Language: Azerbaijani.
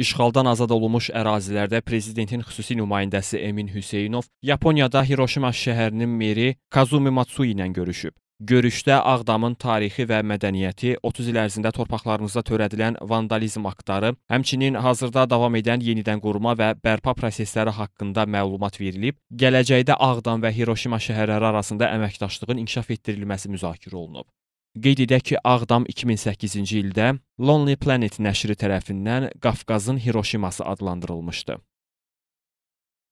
İşğaldan azad olunmuş ərazilərdə prezidentin xüsusi nümayəndəsi Emin Hüseynov Yaponiyada Hiroşima şəhərinin meri Kazumi Matsui ilə görüşüb. Görüşdə Ağdamın tarixi və mədəniyyəti, 30 il ərzində torpaqlarımızda törədilən vandalizm aktları, həmçinin hazırda davam edən yenidən qurma və bərpa prosesləri haqqında məlumat verilib, gələcəkdə Ağdam və Hiroşima şəhərləri arasında əməkdaşlığın inkişaf etdirilməsi müzakirə olunub. Qeyd edək ki, Ağdam 2008-ci ildə Lonely Planet nəşri tərəfindən Qafqazın Hiroşiması adlandırılmışdı.